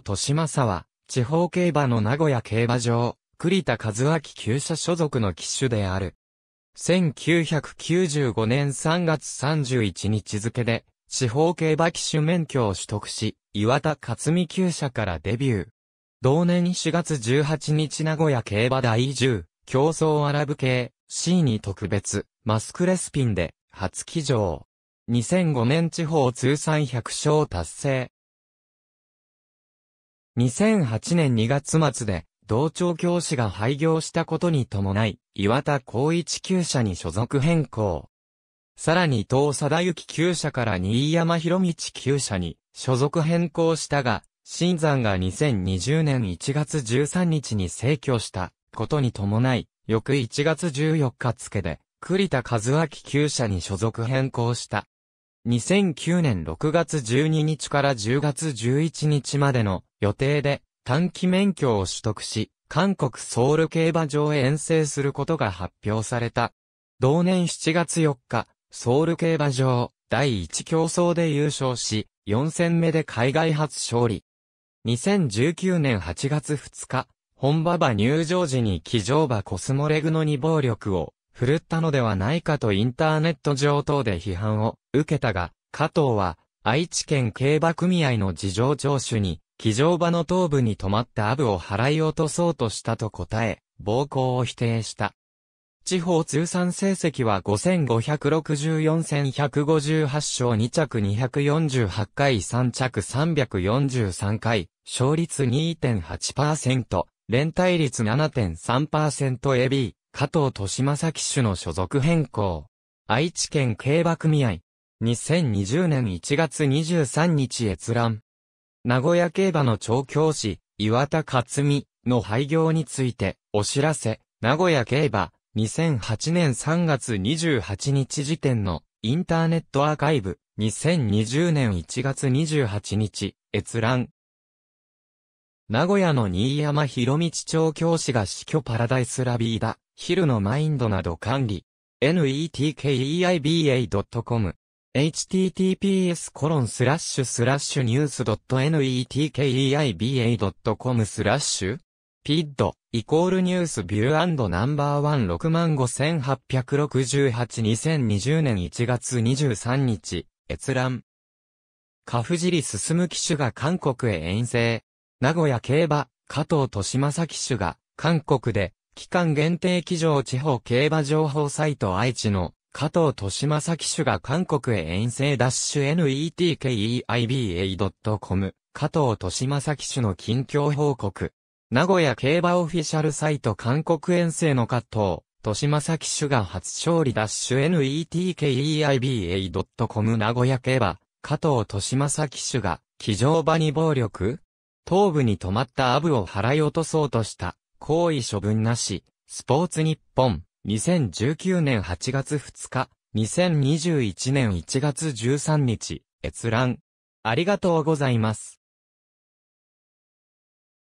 歩利政は、地方競馬の名古屋競馬場、栗田和明旧社所属の騎手である。1995年3月31日付で、地方競馬騎手免許を取得し、岩田勝美旧社からデビュー。同年4月18日名古屋競馬第10、競争アラブ系、c に特別、マスクレスピンで、初騎乗。2005年地方通算100勝達成。2008年2月末で、同調教師が廃業したことに伴い、岩田光一厩舎に所属変更。さらに東貞幸厩舎から新山博道厩舎に所属変更したが、新山が2020年1月13日に逝去したことに伴い、翌1月14日付で、栗田和明厩舎に所属変更した。2009年6月12日から10月11日までの予定で短期免許を取得し、韓国ソウル競馬場へ遠征することが発表された。同年7月4日、ソウル競馬場第1競争で優勝し、4戦目で海外初勝利。2019年8月2日、本馬場入場時に騎乗馬コスモレグの二暴力を振るったのではないかとインターネット上等で批判を受けたが、加藤は、愛知県競馬組合の事情聴取に、騎乗場の頭部に止まったアブを払い落とそうとしたと答え、暴行を否定した。地方通算成績は5564戦158勝2着248回3着343回、勝率2.8%、連帯率 7.3%AB、加藤利正騎手の所属変更。愛知県競馬組合。2020年1月23日閲覧。名古屋競馬の調教師、岩田勝美の廃業について、お知らせ、名古屋競馬、2008年3月28日時点の、インターネットアーカイブ、2020年1月28日、閲覧。名古屋の新山博道調教師が死去パラダイスラビーだ。ヒルのマインドなど管理。netkeiba.com https コロンスラッシュスラッシュニュース .netkeiba.com スラッシュピッド、イコールニュースビューナンバーワン658682020年1月23日、閲覧。カフジリ進む騎手が韓国へ遠征。名古屋競馬、加藤利正騎手が、韓国で、期間限定騎乗地方競馬情報サイト愛知の加藤利正騎手が韓国へ遠征ダッシュ netkeiba.com 加藤利正騎手の近況報告。名古屋競馬オフィシャルサイト韓国遠征の加藤利正騎手が初勝利ダッシュ netkeiba.com 名古屋競馬加藤利正騎手が騎乗場に暴力頭部に止まったアブを払い落とそうとした。行為処分なし、スポーツ日本、2019年8月2日、2021年1月13日、閲覧。ありがとうございます。